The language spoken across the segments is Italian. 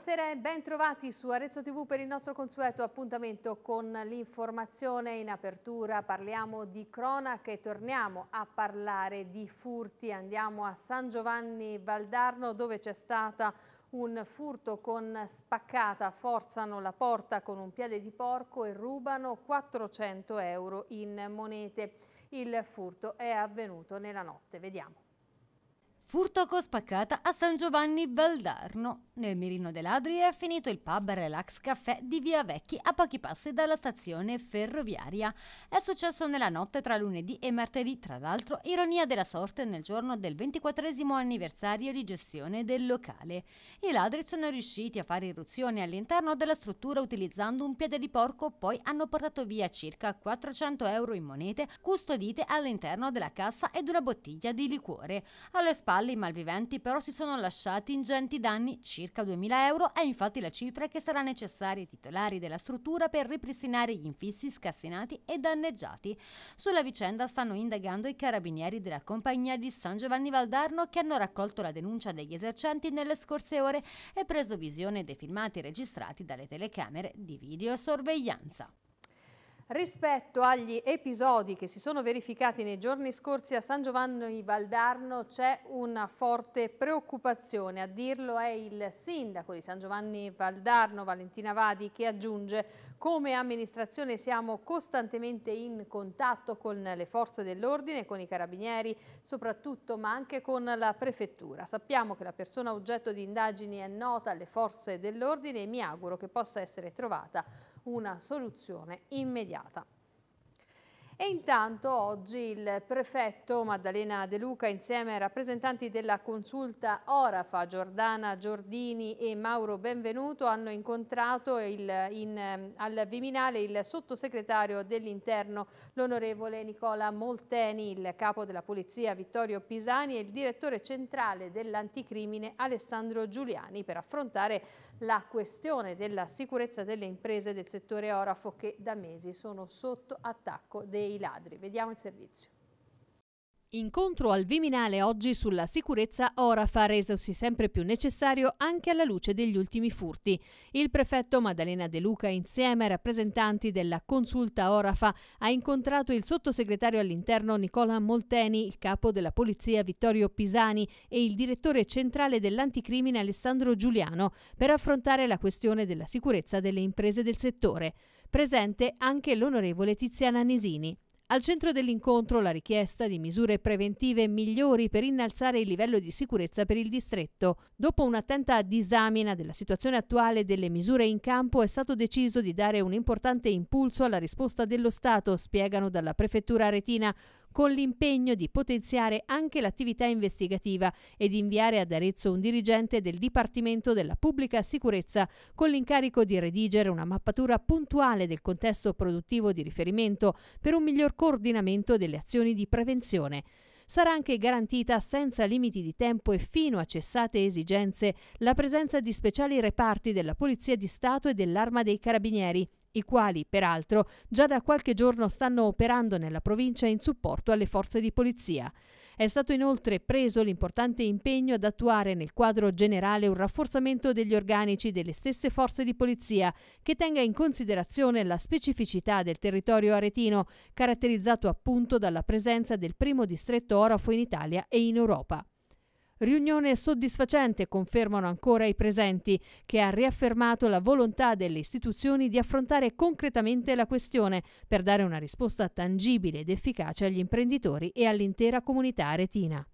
Buonasera e ben trovati su Arezzo TV per il nostro consueto appuntamento con l'informazione. In apertura parliamo di cronaca e torniamo a parlare di furti. Andiamo a San Giovanni Valdarno dove c'è stata un furto con spaccata, forzano la porta con un piede di porco e rubano 400 euro in monete. Il furto è avvenuto nella notte. Vediamo. Furto con spaccata a San Giovanni Valdarno. Nel mirino dei ladri è finito il pub Relax Café di Via Vecchi a pochi passi dalla stazione ferroviaria. È successo nella notte tra lunedì e martedì, tra l'altro ironia della sorte nel giorno del 24 anniversario di gestione del locale. I ladri sono riusciti a fare irruzione all'interno della struttura utilizzando un piede di porco, poi hanno portato via circa 400 euro in monete custodite all'interno della cassa ed una bottiglia di liquore. Alle spalle balli, malviventi però si sono lasciati ingenti danni, circa 2.000 euro è infatti la cifra che sarà necessaria ai titolari della struttura per ripristinare gli infissi scassinati e danneggiati. Sulla vicenda stanno indagando i carabinieri della compagnia di San Giovanni Valdarno che hanno raccolto la denuncia degli esercenti nelle scorse ore e preso visione dei filmati registrati dalle telecamere di videosorveglianza. Rispetto agli episodi che si sono verificati nei giorni scorsi a San Giovanni Valdarno c'è una forte preoccupazione, a dirlo è il sindaco di San Giovanni Valdarno, Valentina Vadi, che aggiunge come amministrazione siamo costantemente in contatto con le forze dell'ordine, con i carabinieri soprattutto, ma anche con la prefettura. Sappiamo che la persona oggetto di indagini è nota alle forze dell'ordine e mi auguro che possa essere trovata una soluzione immediata. E intanto oggi il prefetto Maddalena De Luca insieme ai rappresentanti della consulta Orafa, Giordana Giordini e Mauro Benvenuto hanno incontrato il, in, al Viminale il sottosegretario dell'interno l'onorevole Nicola Molteni, il capo della polizia Vittorio Pisani e il direttore centrale dell'anticrimine Alessandro Giuliani per affrontare la questione della sicurezza delle imprese del settore Orafo che da mesi sono sotto attacco dei i ladri. Vediamo il servizio. Incontro al Viminale oggi sulla sicurezza Orafa, resosi sempre più necessario anche alla luce degli ultimi furti. Il prefetto Maddalena De Luca insieme ai rappresentanti della consulta Orafa ha incontrato il sottosegretario all'interno Nicola Molteni, il capo della polizia Vittorio Pisani e il direttore centrale dell'anticrimine Alessandro Giuliano per affrontare la questione della sicurezza delle imprese del settore presente anche l'onorevole Tiziana Nisini. Al centro dell'incontro la richiesta di misure preventive migliori per innalzare il livello di sicurezza per il distretto. Dopo un'attenta disamina della situazione attuale e delle misure in campo è stato deciso di dare un importante impulso alla risposta dello Stato, spiegano dalla prefettura aretina, con l'impegno di potenziare anche l'attività investigativa ed inviare ad Arezzo un dirigente del Dipartimento della Pubblica Sicurezza con l'incarico di redigere una mappatura puntuale del contesto produttivo di riferimento per un miglior coordinamento delle azioni di prevenzione sarà anche garantita senza limiti di tempo e fino a cessate esigenze la presenza di speciali reparti della Polizia di Stato e dell'Arma dei Carabinieri, i quali, peraltro, già da qualche giorno stanno operando nella provincia in supporto alle forze di polizia. È stato inoltre preso l'importante impegno ad attuare nel quadro generale un rafforzamento degli organici delle stesse forze di polizia che tenga in considerazione la specificità del territorio aretino, caratterizzato appunto dalla presenza del primo distretto orafo in Italia e in Europa. Riunione soddisfacente confermano ancora i presenti, che ha riaffermato la volontà delle istituzioni di affrontare concretamente la questione per dare una risposta tangibile ed efficace agli imprenditori e all'intera comunità aretina.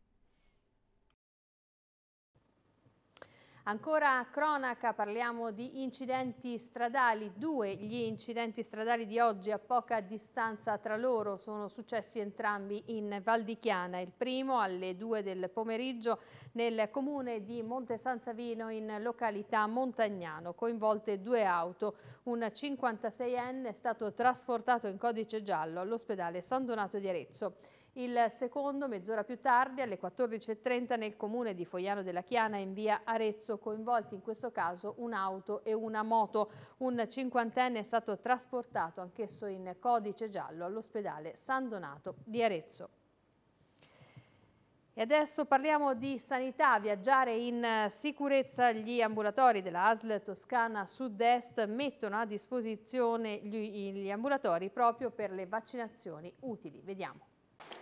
Ancora cronaca, parliamo di incidenti stradali. Due gli incidenti stradali di oggi a poca distanza tra loro sono successi entrambi in Valdichiana. Il primo alle 2 del pomeriggio nel comune di Monte San Savino in località Montagnano. Coinvolte due auto. Un 56enne è stato trasportato in codice giallo all'ospedale San Donato di Arezzo. Il secondo, mezz'ora più tardi, alle 14.30 nel comune di Foiano della Chiana in via Arezzo, coinvolti in questo caso un'auto e una moto. Un cinquantenne è stato trasportato anch'esso in codice giallo all'ospedale San Donato di Arezzo. E adesso parliamo di sanità, viaggiare in sicurezza. Gli ambulatori della ASL Toscana Sud-Est mettono a disposizione gli ambulatori proprio per le vaccinazioni utili. Vediamo.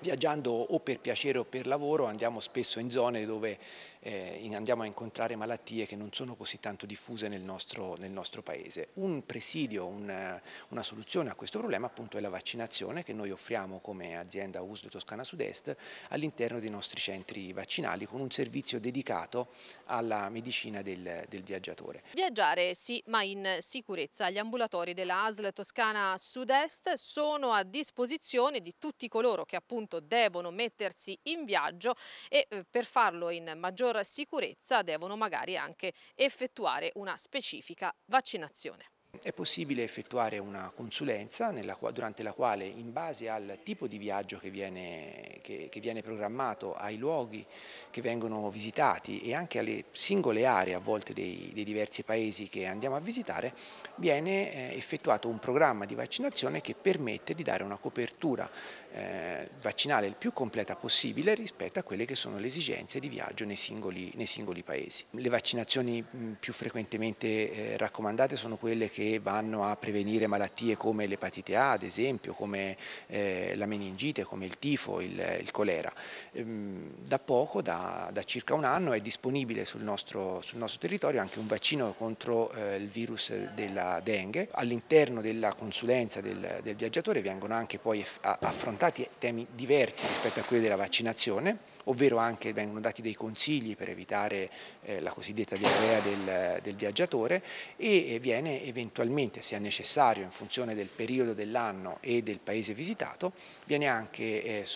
Viaggiando o per piacere o per lavoro andiamo spesso in zone dove eh, andiamo a incontrare malattie che non sono così tanto diffuse nel nostro, nel nostro paese. Un presidio, un, eh, una soluzione a questo problema appunto è la vaccinazione che noi offriamo come azienda USL Toscana Sud-Est all'interno dei nostri centri vaccinali con un servizio dedicato alla medicina del, del viaggiatore. Viaggiare sì, ma in sicurezza. Gli ambulatori della ASL Toscana Sud-Est sono a disposizione di tutti coloro che appunto devono mettersi in viaggio e eh, per farlo in maggior sicurezza devono magari anche effettuare una specifica vaccinazione. È possibile effettuare una consulenza nella, durante la quale, in base al tipo di viaggio che viene, che, che viene, programmato, ai luoghi che vengono visitati e anche alle singole aree a volte dei, dei diversi paesi che andiamo a visitare, viene eh, effettuato un programma di vaccinazione che permette di dare una copertura eh, vaccinale il più completa possibile rispetto a quelle che sono le esigenze di viaggio nei singoli, nei singoli paesi. Le vaccinazioni mm, più frequentemente eh, raccomandate sono quelle che che vanno a prevenire malattie come l'epatite A ad esempio, come eh, la meningite, come il tifo, il, il colera. Ehm, da poco, da, da, circa un anno, è disponibile sul nostro, sul nostro territorio anche un vaccino contro eh, il virus della dengue. All'interno della consulenza del, del viaggiatore vengono anche poi affrontati temi diversi rispetto a quelli della vaccinazione, ovvero anche vengono dati dei consigli per evitare eh, la cosiddetta diarrea del, del, viaggiatore e eh, viene eventualmente, se è necessario in funzione del periodo dell'anno e del paese visitato, viene anche eh,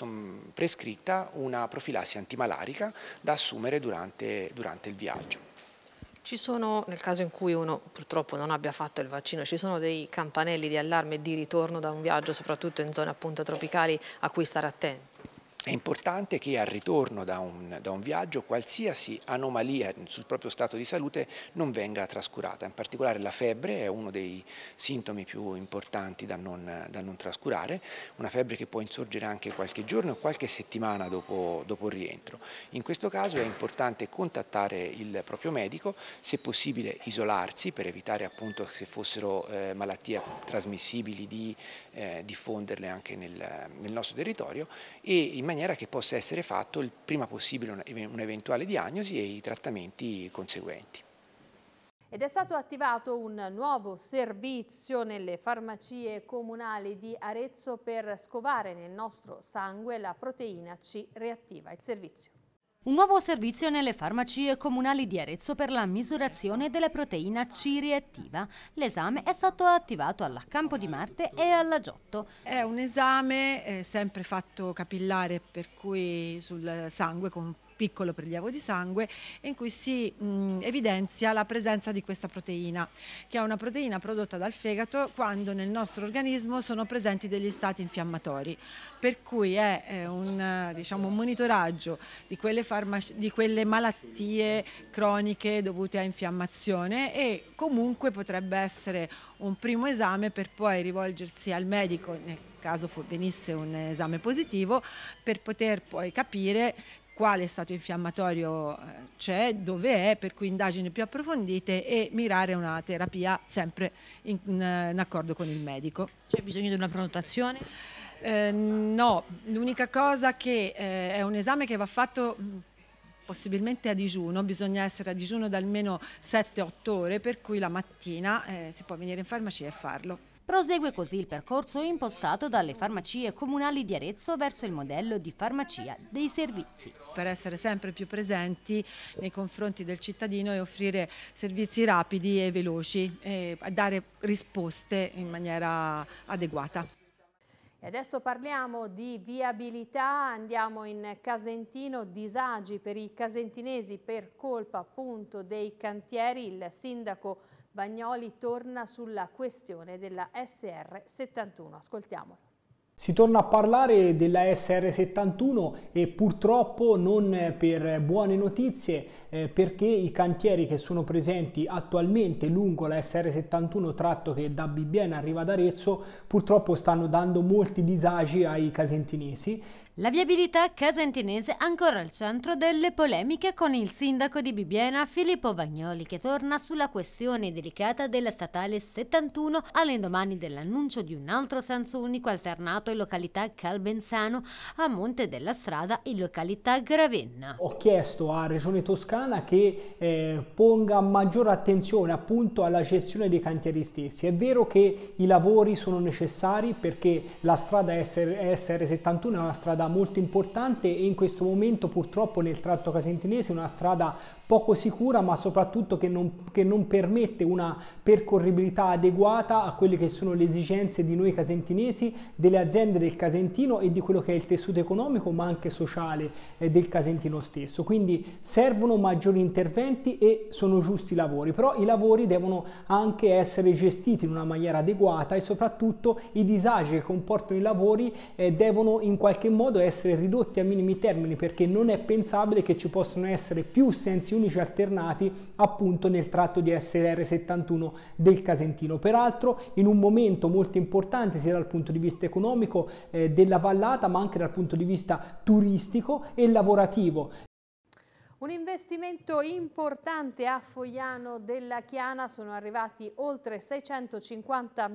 prescritta una profilassi antimalarica da assumere durante, durante il viaggio. Ci sono, nel caso in cui uno purtroppo non abbia fatto il vaccino, ci sono dei campanelli di allarme di ritorno da un viaggio, soprattutto in zone appunto tropicali, a cui stare attenti? È importante che al ritorno da un, da un, viaggio qualsiasi anomalia sul proprio stato di salute non venga trascurata, in particolare la febbre è uno dei sintomi più importanti da non, da non trascurare, una febbre che può insorgere anche qualche giorno o qualche settimana dopo, dopo, il rientro. In questo caso è importante contattare il proprio medico, se possibile isolarsi per evitare appunto se fossero eh, malattie trasmissibili di eh, diffonderle anche nel, nel nostro territorio e in maniera maniera che possa essere fatto il prima possibile un'eventuale diagnosi e i trattamenti conseguenti. Ed è stato attivato un nuovo servizio nelle farmacie comunali di Arezzo per scovare nel nostro sangue la proteina C reattiva. Il servizio un nuovo servizio nelle farmacie comunali di Arezzo per la misurazione della proteina C reattiva. L'esame è stato attivato alla Campo di Marte e alla Giotto. È un esame eh, sempre fatto capillare per cui sul sangue con piccolo prelievo di sangue in cui si mh, mm, evidenzia la presenza di questa proteina, che è una proteina prodotta dal fegato quando nel nostro organismo sono presenti degli stati infiammatori, per cui è eh, un, diciamo, un, monitoraggio di quelle, di quelle malattie croniche dovute a infiammazione e comunque potrebbe essere un primo esame per poi rivolgersi al medico nel caso venisse un esame positivo per poter poi capire quale stato infiammatorio eh, c'è, dove è, per cui indagini più approfondite e mirare una terapia sempre in, in, eh, in accordo con il medico. C'è bisogno di una prenotazione? Eh, no, l'unica cosa che eh, è un esame che va fatto mm, possibilmente a digiuno, bisogna essere a digiuno da almeno 7-8 ore, per cui la mattina eh, si può venire in farmacia e farlo. Prosegue così il percorso impostato dalle farmacie comunali di Arezzo verso il modello di farmacia dei servizi. Per essere sempre più presenti nei confronti del cittadino e offrire servizi rapidi e veloci e dare risposte in maniera adeguata. adesso parliamo di viabilità, andiamo in Casentino, disagi per i casentinesi per colpa appunto dei cantieri, il sindaco Casentino. Bagnoli torna sulla questione della SR71. Ascoltiamolo. Si torna a parlare della SR71 e purtroppo non per buone notizie eh, perché i cantieri che sono presenti attualmente lungo la SR71 tratto che da Bibbiena arriva ad Arezzo purtroppo stanno dando molti disagi ai casentinesi la viabilità casentinese ancora al centro delle polemiche con il sindaco di Bibiena Filippo Bagnoli che torna sulla questione delicata della statale 71 all'indomani dell'annuncio di un altro senso unico alternato in località Calbenzano a monte della strada in località Gravenna. Ho chiesto a Regione Toscana che eh, ponga maggiore attenzione appunto alla gestione dei cantieri stessi. È vero che i lavori sono necessari perché la strada SR, SR71 è una strada molto importante e in questo momento purtroppo nel tratto casentinese una strada poco sicura ma soprattutto che non, che non, permette una percorribilità adeguata a quelle che sono le esigenze di noi casentinesi, delle aziende del Casentino e di quello che è il tessuto economico ma anche sociale eh, del Casentino stesso. Quindi servono maggiori interventi e sono giusti i lavori, però i lavori devono anche essere gestiti in una maniera adeguata e soprattutto i disagi che comportano i lavori eh, devono in qualche modo essere ridotti a minimi termini perché non è pensabile che ci possano essere più sensi unici alternati appunto nel tratto di SR71 del Casentino. Peraltro in un momento molto importante sia dal punto di vista economico eh, della vallata ma anche dal punto di vista turistico e lavorativo. Un investimento importante a Fogliano della Chiana, sono arrivati oltre 650.000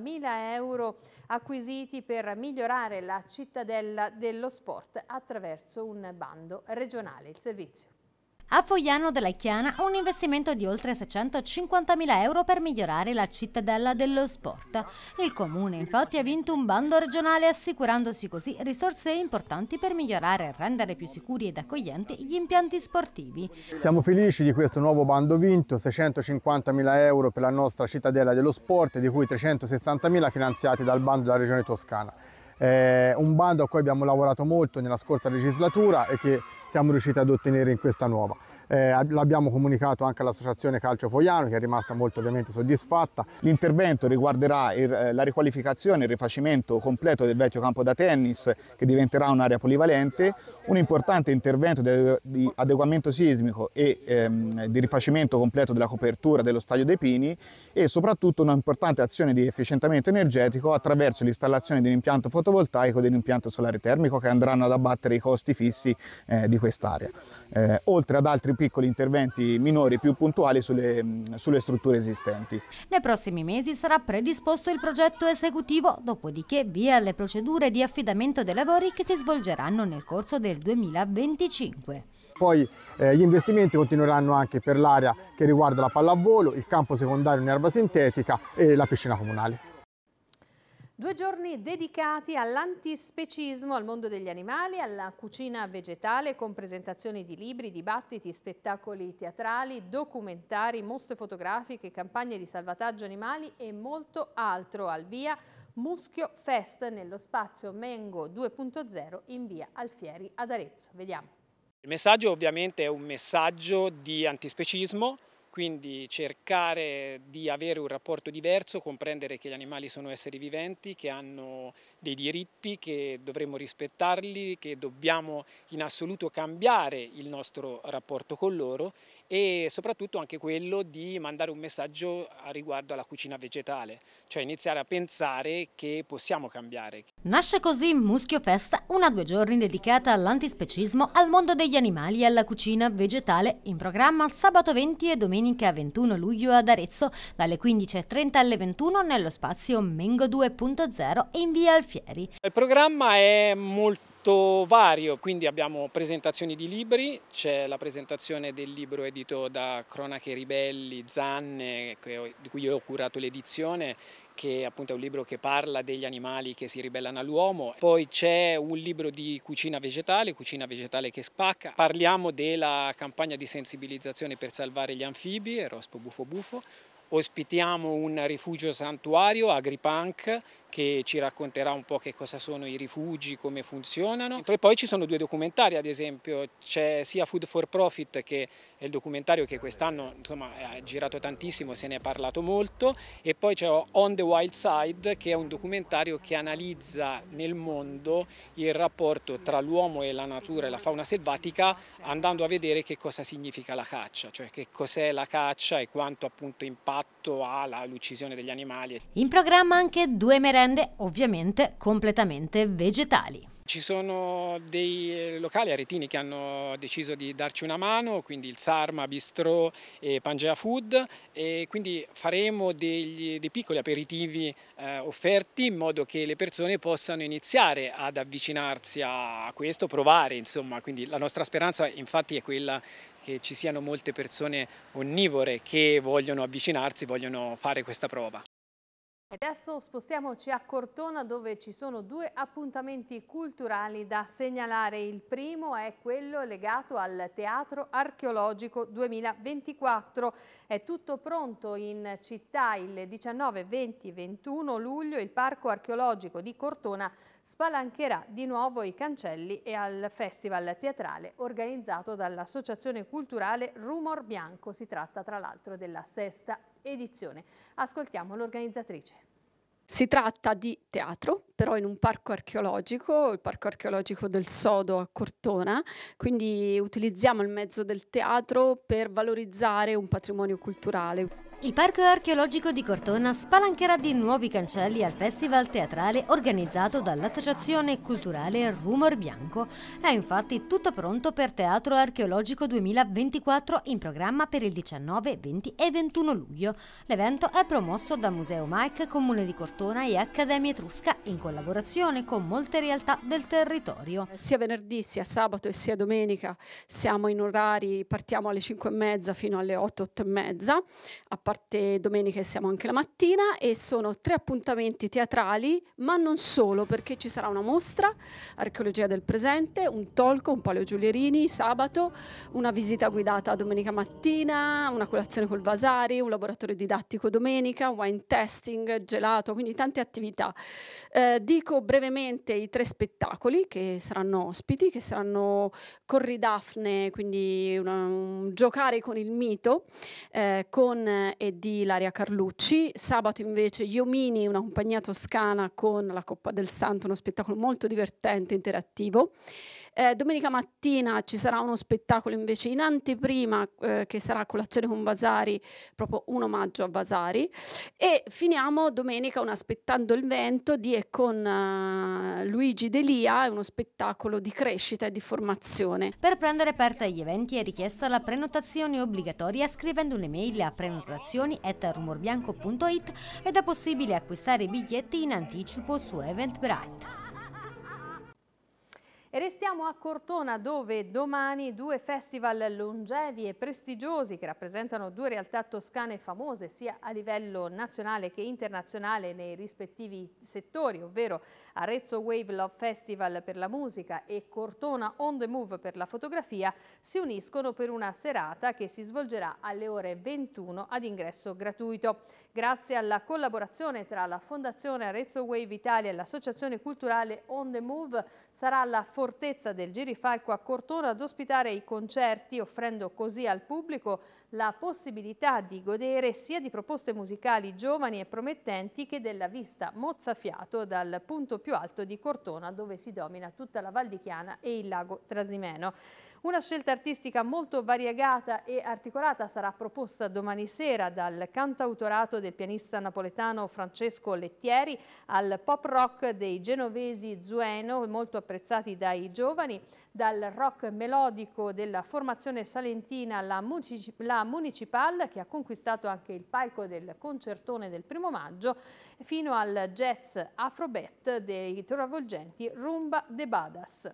euro acquisiti per migliorare la cittadella dello sport attraverso un bando regionale. Il servizio. A Fogliano della Chiana un investimento di oltre 650.000 euro per migliorare la cittadella dello sport. Il comune infatti ha vinto un bando regionale assicurandosi così risorse importanti per migliorare e rendere più sicuri ed accoglienti gli impianti sportivi. Siamo felici di questo nuovo bando vinto, 650.000 euro per la nostra cittadella dello sport, di cui 360.000 finanziati dal bando della regione toscana eh, un bando a cui abbiamo lavorato molto nella scorsa legislatura e che siamo riusciti ad ottenere in questa nuova. Eh, l'abbiamo comunicato anche all'associazione Calcio Foiano che è rimasta molto ovviamente soddisfatta. L'intervento riguarderà il, eh, la riqualificazione e il rifacimento completo del vecchio campo da tennis che diventerà un'area polivalente un importante intervento di adeguamento sismico e ehm, di rifacimento completo della copertura dello Stadio dei Pini e soprattutto un'importante azione di efficientamento energetico attraverso l'installazione di un impianto fotovoltaico e di un impianto solare termico che andranno ad abbattere i costi fissi eh, di quest'area eh, oltre ad altri piccoli interventi minori più puntuali sulle, mm, sulle strutture esistenti. Nei prossimi mesi sarà predisposto il progetto esecutivo, dopodiché via le procedure di affidamento dei lavori che si svolgeranno nel corso del 2025. Poi eh, gli investimenti continueranno anche per l'area che riguarda la pallavolo, il campo secondario in erba sintetica e la piscina comunale. Due giorni dedicati all'antispecismo, al mondo degli animali, alla cucina vegetale con presentazioni di libri, dibattiti, spettacoli teatrali, documentari, mostre fotografiche, campagne di salvataggio animali e molto altro al via Muschio Fest nello spazio Mengo 2.0 in via Alfieri ad Arezzo. Vediamo. Il messaggio ovviamente è un messaggio di antispecismo, quindi cercare di avere un rapporto diverso, comprendere che gli animali sono esseri viventi, che hanno dei diritti, che dovremmo rispettarli, che dobbiamo in assoluto cambiare il nostro rapporto con loro e soprattutto anche quello di mandare un messaggio riguardo alla cucina vegetale, cioè iniziare a pensare che possiamo cambiare. Nasce così Muschio Festa, una due giorni dedicata all'antispecismo, al mondo degli animali e alla cucina vegetale, in programma sabato 20 e domenica 21 luglio ad Arezzo, dalle 15.30 alle 21 nello spazio Mengo 2.0 in via Alfieri. Il programma è molto molto vario, quindi abbiamo presentazioni di libri, c'è la presentazione del libro edito da Cronache Ribelli, Zanne, di cui io ho curato l'edizione, che appunto è un libro che parla degli animali che si ribellano all'uomo. Poi c'è un libro di cucina vegetale, cucina vegetale che spacca. Parliamo della campagna di sensibilizzazione per salvare gli anfibi, Rospo Bufo Bufo. Ospitiamo un rifugio santuario, Agripunk, che ci racconterà un po' che cosa sono i rifugi, come funzionano. E poi ci sono due documentari ad esempio, c'è sia Food for Profit che è il documentario che quest'anno ha girato tantissimo, se ne è parlato molto e poi c'è On the Wild Side che è un documentario che analizza nel mondo il rapporto tra l'uomo e la natura e la fauna selvatica andando a vedere che cosa significa la caccia, cioè che cos'è la caccia e quanto appunto impatto ha l'uccisione degli animali. In programma anche due merende merende ovviamente completamente vegetali. Ci sono dei eh, locali aretini che hanno deciso di darci una mano, quindi il Sarma, Bistro e Pangea Food e quindi faremo degli, dei piccoli aperitivi eh, offerti in modo che le persone possano iniziare ad avvicinarsi a questo, provare insomma, quindi la nostra speranza infatti è quella che ci siano molte persone onnivore che vogliono avvicinarsi, vogliono fare questa prova. E adesso spostiamoci a Cortona dove ci sono due appuntamenti culturali da segnalare. Il primo è quello legato al Teatro Archeologico 2024 è tutto pronto in città il 19, 20 e 21 luglio il Parco Archeologico di Cortona spalancherà di nuovo i cancelli e al festival teatrale organizzato dall'Associazione Culturale Rumor Bianco. Si tratta tra l'altro della sesta edizione. Ascoltiamo l'organizzatrice. Si tratta di teatro, però in un parco archeologico, il parco archeologico del Sodo a Cortona, quindi utilizziamo il mezzo del teatro per valorizzare un patrimonio culturale. Il Parco archeologico di Cortona spalancherà di nuovi cancelli al festival teatrale organizzato dall'Associazione Culturale Rumor Bianco. È infatti tutto pronto per Teatro Archeologico 2024 in programma per il 19, 20 e 21 luglio. L'evento è promosso da Museo Mike, Comune di Cortona e Accademia Etrusca in collaborazione con molte realtà del territorio. Sia venerdì, sia sabato e sia domenica siamo in orari, partiamo alle 5 e mezza fino alle 8, 8 e mezza a parte domenica e siamo anche la mattina e sono tre appuntamenti teatrali, ma non solo, perché ci sarà una mostra, archeologia del presente, un tolco, un paleo Giulierini sabato, una visita guidata domenica mattina, una colazione col Vasari, un laboratorio didattico domenica, un wine testing, gelato, quindi tante attività. Eh, dico brevemente i tre spettacoli che saranno ospiti, che saranno Corri Daphne, quindi una, un giocare con il mito, eh, con e di Ilaria Carlucci. Sabato invece Iomini, una compagnia toscana con la Coppa del Santo, uno spettacolo molto divertente, e interattivo. Eh, domenica mattina ci sarà uno spettacolo invece in anteprima eh, che sarà colazione con Vasari, proprio un omaggio a Vasari. E finiamo domenica un Aspettando il vento di e con uh, Luigi Delia, è uno spettacolo di crescita e di formazione. Per prendere parte agli eventi è richiesta la prenotazione obbligatoria scrivendo un'email a prenotazioni.rumorbianco.it ed è possibile acquistare i biglietti in anticipo su Eventbrite. E restiamo a Cortona dove domani due festival longevi e prestigiosi che rappresentano due realtà toscane famose sia a livello nazionale che internazionale nei rispettivi settori, ovvero Arezzo Wave Love Festival per la musica e Cortona On The Move per la fotografia si uniscono per una serata che si svolgerà alle ore 21 ad ingresso gratuito. Grazie alla collaborazione tra la Fondazione Arezzo Wave Italia e l'Associazione Culturale On The Move sarà la Fortezza del Girifalco a Cortona ad ospitare i concerti offrendo così al pubblico la possibilità di godere sia di proposte musicali giovani e promettenti che della vista mozzafiato dal punto più alto di Cortona dove si domina tutta la Val di Chiana e il lago Trasimeno. Una scelta artistica molto variegata e articolata sarà proposta domani sera dal cantautorato del pianista napoletano Francesco Lettieri al pop rock dei genovesi Zueno, molto apprezzati dai giovani, dal rock melodico della formazione salentina La, Municip La Municipal, che ha conquistato anche il palco del concertone del primo maggio, fino al jazz afrobeat dei travolgenti Rumba de Badas.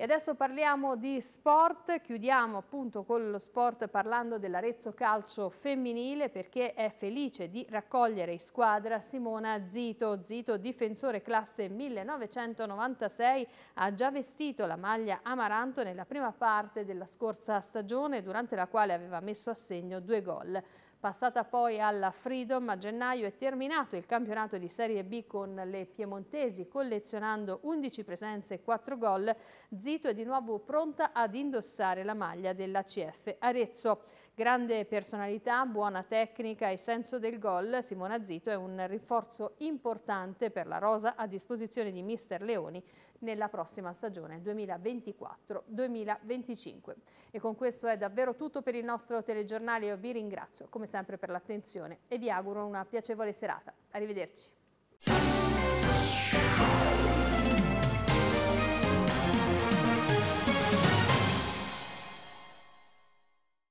E adesso parliamo di sport, chiudiamo appunto con lo sport parlando dell'Arezzo Calcio femminile perché è felice di raccogliere in squadra Simona Zito. Zito, difensore classe 1996, ha già vestito la maglia amaranto nella prima parte della scorsa stagione durante la quale aveva messo a segno due gol. Passata poi alla Freedom a gennaio è terminato il campionato di Serie B con le piemontesi collezionando 11 presenze e 4 gol. Zito è di nuovo pronta ad indossare la maglia dell'ACF Arezzo. Grande personalità, buona tecnica e senso del gol, Simona Zito è un rinforzo importante per la rosa a disposizione di mister Leoni nella prossima stagione 2024-2025. E con questo è davvero tutto per il nostro telegiornale. Io vi ringrazio come sempre per l'attenzione e vi auguro una piacevole serata. Arrivederci.